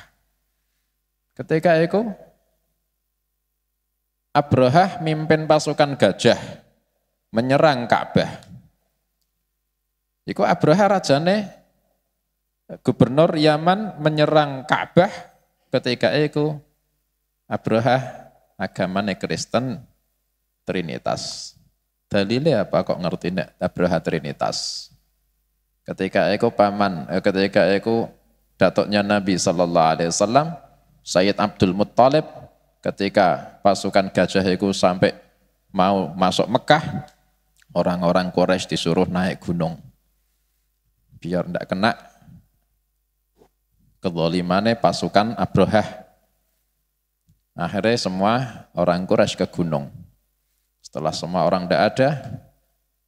Ketika Eko Abraha mimpin pasukan gajah menyerang Ka'bah. Iku Abraha rajane gubernur Yaman menyerang Ka'bah ketika itu Abraha Agama agamane Kristen Trinitas. Dalilnya apa kok ngerti nek Abraha Trinitas? Ketika aku paman, eh, ketika aku datuknya Nabi Shallallahu Alaihi Wasallam, Sayyid Abdul Muttalib, ketika pasukan gajah itu sampai mau masuk Mekah, orang-orang Quraisy disuruh naik gunung biar tidak kena kedolimannya pasukan Abrahah Akhirnya semua orang Quraisy ke gunung. Setelah semua orang tidak ada,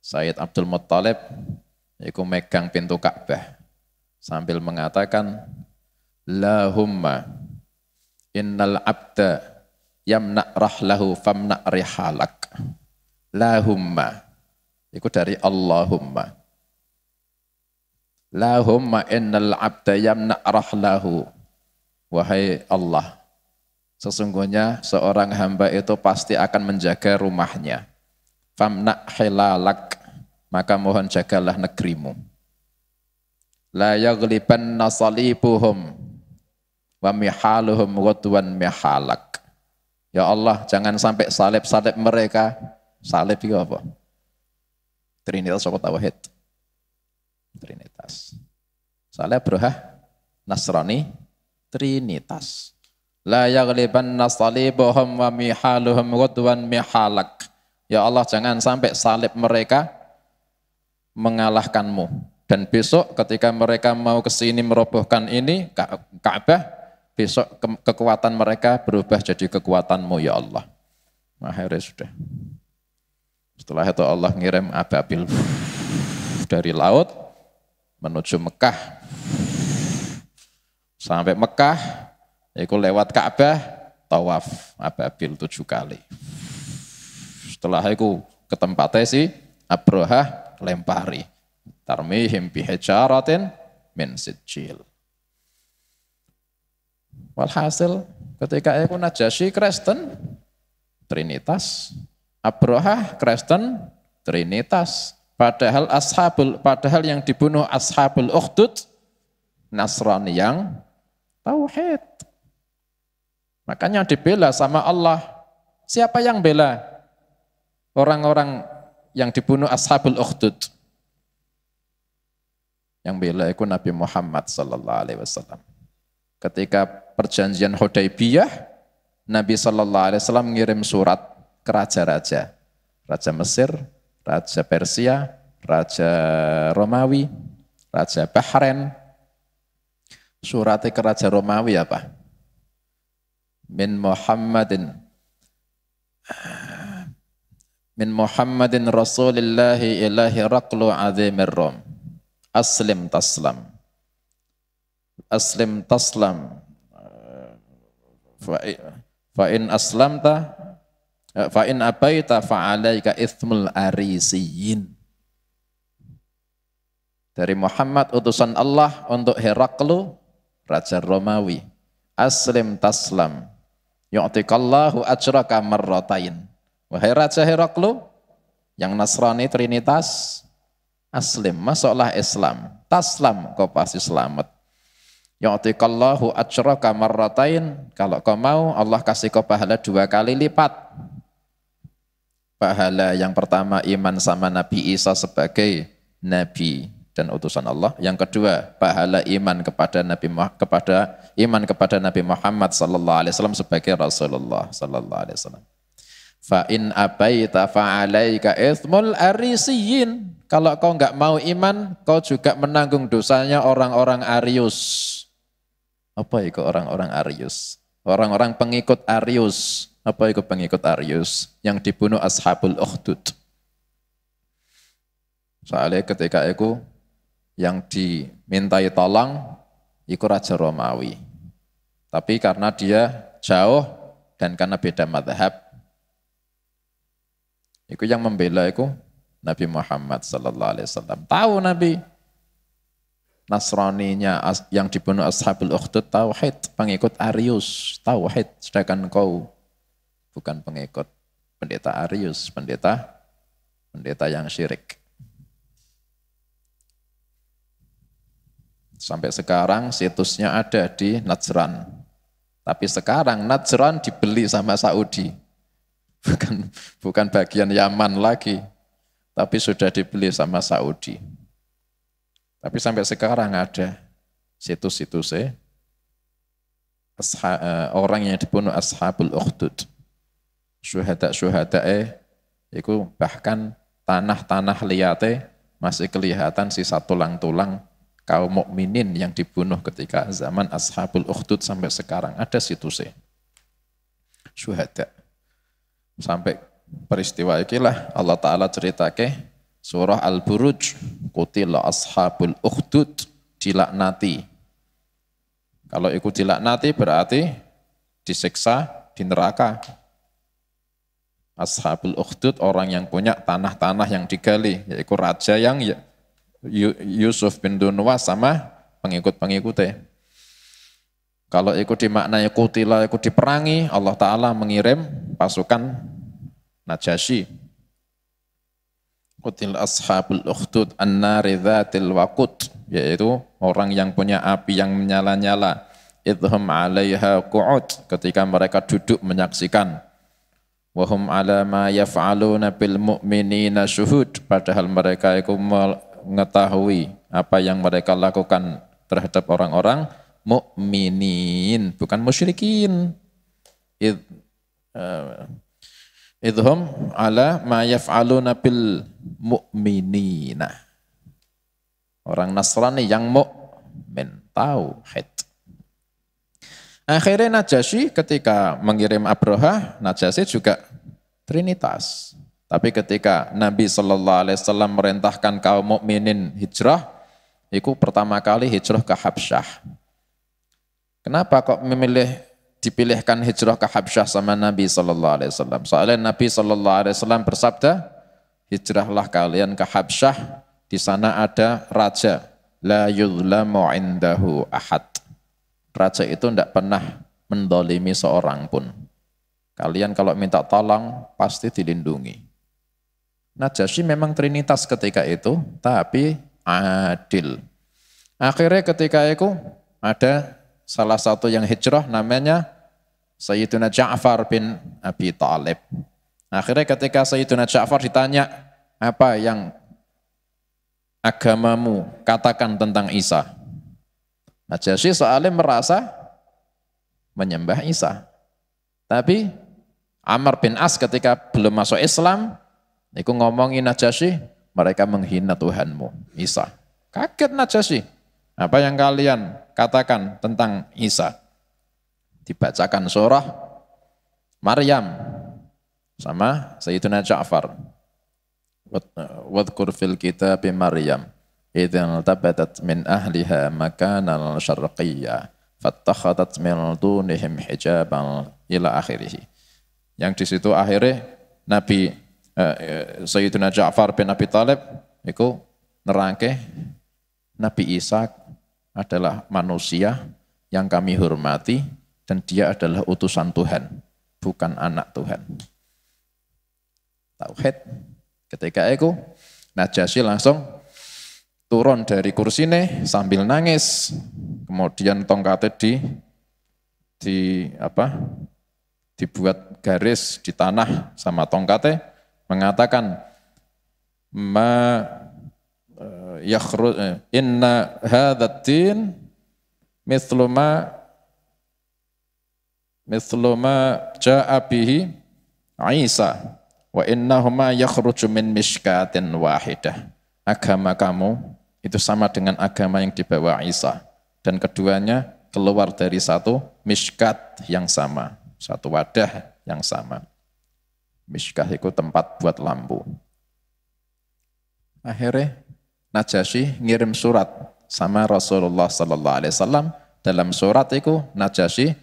Sayyid Abdul Muttalib itu megang pintu Ka'bah sambil mengatakan, La Lahumma innal abda yamna rahlahu famna rihalak. humma Itu dari Allahumma. Lahumma innal abda yamna rahlahu. Wahai Allah, Sesungguhnya seorang hamba itu pasti akan menjaga rumahnya. Famna hilalak, maka mohon jagalah negerimu. La yagliban nasalibuhum wa mihaluhum rotuan mihalak. Ya Allah, jangan sampai salib-salib mereka. Salib itu apa? Trinitas soko Tawahid? Trinitas. Salib berhah Nasrani Trinitas. La yaghlibanna salibuhum wa mihaluhum ghudwan mihalak. Ya Allah jangan sampai salib mereka mengalahkanmu. Dan besok ketika mereka mau ke sini merobohkan ini Ka'bah, besok ke kekuatan mereka berubah jadi kekuatanmu ya Allah. Akhirnya sudah. Setelah itu Allah ngirim ababil dari laut menuju Mekah. Sampai Mekah, yaitu lewat Ka'bah, tawaf ababil tujuh kali. Setelah itu ke tempatnya si abroha lempari. Tarmihim bihejaratin min sijil. Walhasil ketika aku Najasyi Kristen Trinitas, abroha Kristen Trinitas. Padahal ashabul padahal yang dibunuh ashabul ukhdud Nasrani yang tauhid. Makanya dibela sama Allah. Siapa yang bela? Orang-orang yang dibunuh Ashabul Ukhdud. Yang bela itu Nabi Muhammad sallallahu alaihi wasallam. Ketika perjanjian Hudaybiyah, Nabi sallallahu alaihi wasallam mengirim surat ke raja-raja. Raja Mesir, Raja Persia, Raja Romawi, Raja Bahrain. surat ke Raja Romawi apa? min Muhammadin min Muhammadin Rasulillahi ilahi raqlu azimir rom aslim taslam aslim taslam fa in aslamta fa in abaita fa alaika ithmul arisiyin dari Muhammad utusan Allah untuk Heraklu raja Romawi aslim taslam Yu'tikallahu ajraka marratain. Wahai Raja Heraklu, yang Nasrani Trinitas, aslim, masuklah Islam. Taslam, kau pasti selamat. Yu'tikallahu ajraka marratain. Kalau kau mau, Allah kasih kau pahala dua kali lipat. Pahala yang pertama iman sama Nabi Isa sebagai Nabi dan utusan Allah. Yang kedua, pahala iman kepada Nabi Muhammad, kepada iman kepada Nabi Muhammad sallallahu alaihi wasallam sebagai Rasulullah sallallahu alaihi wasallam. Fa in abaita fa alaika ithmul arisiyin. Kalau kau enggak mau iman, kau juga menanggung dosanya orang-orang Arius. Apa itu orang-orang Arius? Orang-orang pengikut Arius. Apa itu pengikut Arius? Yang dibunuh Ashabul Ukhdud. Soalnya ketika itu yang dimintai tolong Iku Raja Romawi. Tapi karena dia jauh dan karena beda madhab, Iku yang membela iku Nabi Muhammad sallallahu alaihi wasallam. Tahu Nabi Nasraninya yang dibunuh Ashabul Ukhdud tauhid, pengikut Arius tauhid, sedangkan kau bukan pengikut pendeta Arius, pendeta pendeta yang syirik. Sampai sekarang situsnya ada di Najran. Tapi sekarang Najran dibeli sama Saudi. Bukan bukan bagian Yaman lagi, tapi sudah dibeli sama Saudi. Tapi sampai sekarang ada situs situs eh, orang yang dibunuh ashabul Uhdud. Syuhada-syuhada eh, itu bahkan tanah-tanah liate masih kelihatan sisa tulang-tulang kaum mukminin yang dibunuh ketika zaman Ashabul Ukhdud sampai sekarang ada situsnya. Syuhada. Sampai peristiwa ikilah Allah Ta'ala cerita ke surah Al-Buruj kutila ashabul ukhdud dilaknati kalau ikut dilaknati berarti disiksa di neraka ashabul ukhdud orang yang punya tanah-tanah yang digali yaitu raja yang Yusuf bin Dunwas sama pengikut-pengikutnya. Kalau ikut dimaknai kutila, ikut diperangi, Allah Ta'ala mengirim pasukan Najasyi. Kutil ashabul ukhtud an-nari dhatil Yaitu orang yang punya api yang menyala-nyala. Idhum alaiha ku'ud. Ketika mereka duduk menyaksikan. Wahum ala ma yaf'aluna bil mu'minina syuhud. Padahal mereka itu mengetahui apa yang mereka lakukan terhadap orang-orang mukminin, bukan musyrikin. Id, uh, idhum ala ma yaf'aluna bil mu'minina. Orang Nasrani yang mukmin tahu hit. Akhirnya Najasyi ketika mengirim Abroha, Najasyi juga Trinitas. Tapi ketika Nabi Shallallahu Alaihi Wasallam merintahkan kaum mukminin hijrah, itu pertama kali hijrah ke Habsyah. Kenapa kok memilih dipilihkan hijrah ke Habsyah sama Nabi Shallallahu Alaihi Wasallam? Soalnya Nabi Shallallahu Alaihi Wasallam bersabda, hijrahlah kalian ke Habsyah, di sana ada raja, la yuzlamu indahu ahad. Raja itu tidak pernah mendolimi seorang pun. Kalian kalau minta tolong, pasti dilindungi. Najasyi memang trinitas ketika itu, tapi adil. Akhirnya ketika itu ada salah satu yang hijrah namanya Sayyiduna Ja'far bin Abi Talib. Akhirnya ketika Sayyiduna Ja'far ditanya, apa yang agamamu katakan tentang Isa? Najasyi soalnya merasa menyembah Isa. Tapi Amr bin As ketika belum masuk Islam, Niku nah, ngomongin Najasyi, mereka menghina Tuhanmu, Isa. Kaget Najasyi. Apa yang kalian katakan tentang Isa? Dibacakan surah Maryam sama Sayyidina Ja'far. Wadkur fil kitab Maryam. idhan tabatat min ahliha makanan syarqiyya. Fattakhatat min dunihim hijaban ila akhirih. Yang di situ akhirnya Nabi Eh, eh, Sayyidina Ja'far bin Abi Talib itu nerangke Nabi Isa adalah manusia yang kami hormati dan dia adalah utusan Tuhan, bukan anak Tuhan. Tauhid. Ketika itu Najasyi langsung turun dari kursine sambil nangis. Kemudian tongkatnya di di apa? dibuat garis di tanah sama tongkatnya mengatakan ma eh, yakhru, eh, inna hadatin mithlu ma mithlu ma jaa bihi Isa wa innahuma yakhruju min mishkatin wahidah agama kamu itu sama dengan agama yang dibawa Isa dan keduanya keluar dari satu mishkat yang sama satu wadah yang sama Mishkah itu tempat buat lampu. Akhirnya Najasyi ngirim surat sama Rasulullah sallallahu alaihi wasallam dalam surat itu Najasyi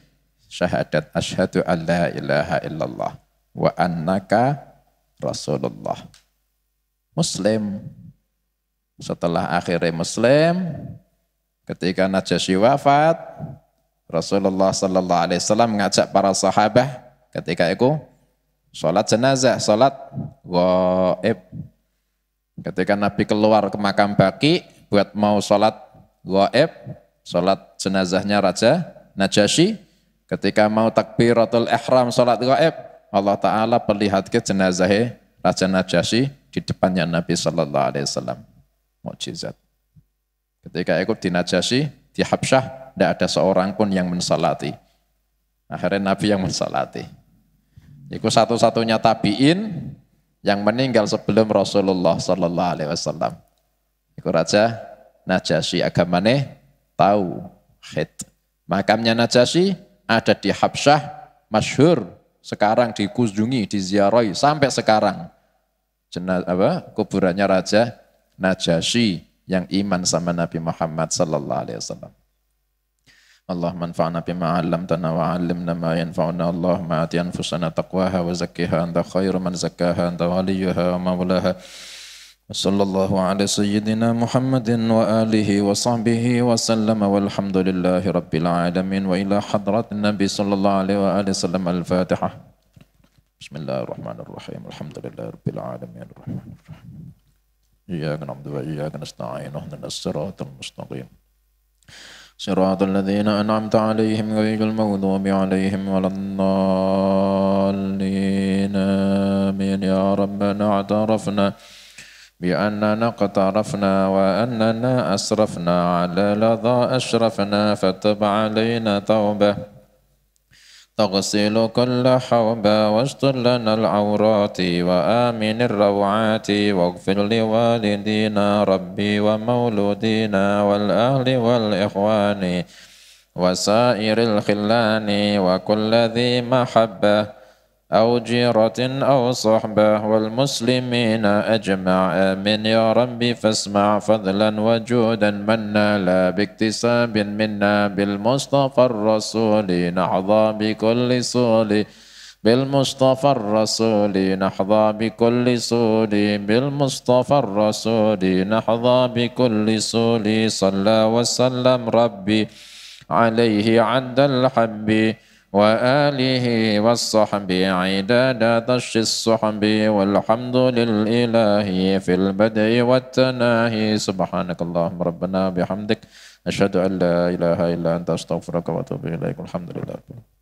syahadat asyhadu an la ilaha illallah wa annaka rasulullah. Muslim setelah akhirnya muslim ketika Najasyi wafat Rasulullah sallallahu alaihi wasallam ngajak para sahabat ketika itu Sholat jenazah, sholat goib. Ketika Nabi keluar ke makam Baki buat mau sholat goib, sholat jenazahnya Raja Najasyi, ketika mau takbiratul ihram sholat goib, Allah taala ke jenazahnya Raja Najasyi di depannya Nabi sallallahu alaihi wasallam. Mujizat. Ketika ikut di Najasyi, di Habsyah, tidak ada seorang pun yang mensalati. Akhirnya Nabi yang mensalati. Iku satu-satunya tabiin yang meninggal sebelum Rasulullah Sallallahu Alaihi Wasallam. Iku Raja Najasyi agamane tahu hit. Makamnya Najasyi ada di Habsyah, masyhur sekarang dikunjungi, diziarahi sampai sekarang. Jenaz, apa, kuburannya Raja Najasyi yang iman sama Nabi Muhammad Sallallahu Alaihi Wasallam. اللهم انفعنا بما علمتنا وعلمنا ما ينفعنا اللهم آت أنفسنا تقواها وزكها أنت خير من زكاها أنت وليها ومولاها وصلى الله على سيدنا محمد وآله وصحبه وسلم والحمد لله رب العالمين وإلى حضرة النبي صلى الله عليه وآله وسلم الفاتحة بسم الله الرحمن الرحيم الحمد لله رب العالمين الرحمن الرحيم إياك نعبد وإياك نستعين اهدنا الصراط المستقيم صراط الذين أنعمت عليهم غير المغضوب عليهم ولا الضالين آمين يا ربنا اعترفنا بأننا اقترفنا وأننا أسرفنا على لظى أشرفنا فتب علينا توبة تغسل كل حوبا واشطر لنا العورات وآمن الروعات واغفر لوالدينا ربي ومولودينا والأهل والإخوان وسائر الخلان وكل ذي محبه أو جيرة أو صحبة والمسلمين أجمع آمين يا ربي فاسمع فضلا وجودا منا لا باكتساب منا بالمصطفى الرسول نحظى بكل صول بالمصطفى الرسول نحظى بكل صول بالمصطفى الرسول نحظى بكل صول صلى وسلم ربي عليه عند الحبي وآله والصحب عداد دش الصحب والحمد للإله في البدء والتناهي سبحانك اللهم ربنا بحمدك أشهد أن لا إله إلا أنت أستغفرك وأتوب إليك الحمد لله